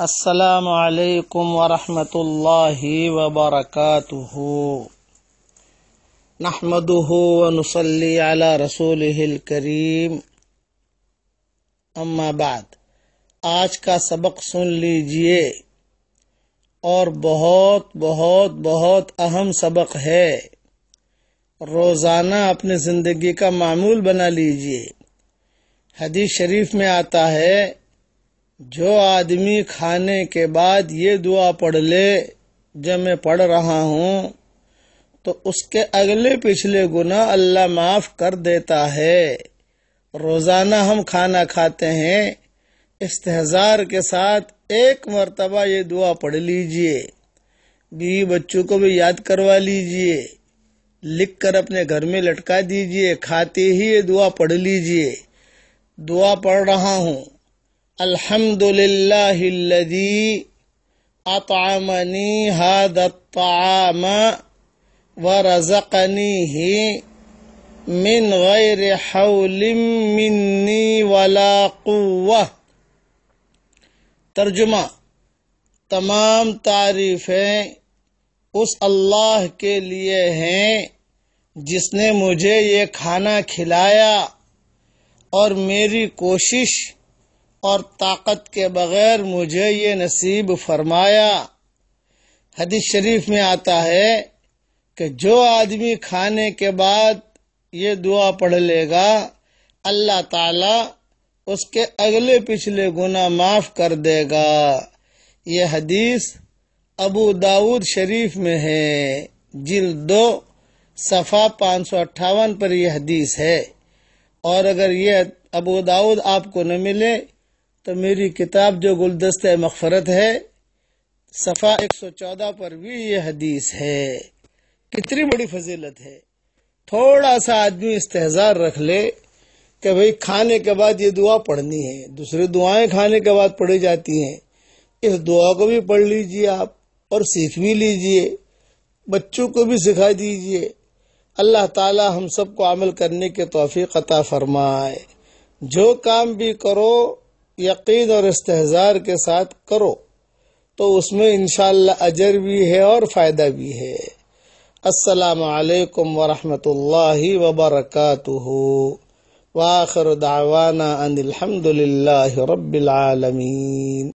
असलकम वरहमत वबरकू नहमदनसली अला रसूल करीम अम्माबाद आज का सबक सुन लीजिए और बहुत बहुत बहुत अहम सबक है रोज़ाना अपनी ज़िंदगी का मामूल बना लीजिए हदीस शरीफ में आता है जो आदमी खाने के बाद ये दुआ पढ़ ले जब मैं पढ़ रहा हूँ तो उसके अगले पिछले गुना अल्लाह माफ़ कर देता है रोज़ाना हम खाना खाते हैं इस्तेजार के साथ एक मरतबा ये दुआ पढ़ लीजिए बीवी बच्चों को भी याद करवा लीजिए लिख कर अपने घर में लटका दीजिए खाते ही ये दुआ पढ़ लीजिए दुआ पढ़ रहा हूँ الحمد لله الذي أطعمني هذا الطعام ورزقنيه من غير حول مني ولا قوة ترجمة तर्जुमा तमाम तारीफ़ें उस अल्लाह के लिए हैं जिसने मुझे ये खाना खिलाया और मेरी कोशिश और ताकत के बगैर मुझे ये नसीब फरमाया हदीस शरीफ में आता है कि जो आदमी खाने के बाद ये दुआ पढ़ लेगा अल्लाह ताला उसके अगले पिछले गुना माफ कर देगा यह हदीस अबू दाऊद शरीफ में है जिल दो सफ़ा पाँच सौ अट्ठावन पर यह हदीस है और अगर यह अबू दाऊद आपको न मिले तो मेरी किताब जो गुलदस्त मगफरत है सफ़ा एक सौ चौदह पर भी ये हदीस है कितनी बड़ी फजीलत है थोड़ा सा आदमी इस्तेजार रख ले कि भाई खाने के बाद ये दुआ पढ़नी है दूसरी दुआएं खाने के बाद पढ़ी जाती हैं इस दुआ को भी पढ़ लीजिए आप और सीख भी लीजिए बच्चों को भी सिखा दीजिए अल्लाह ताला हम सबको अमल करने के तोफ़ी अता फरमाए जो काम भी करो यकीन और इस्तेजार के साथ करो तो उसमें इनशाला अजर भी है और फ़ायदा भी है असलकम वरहमल वबरकू वाखर दावाना अनिलहमदिल्ला रबालमीन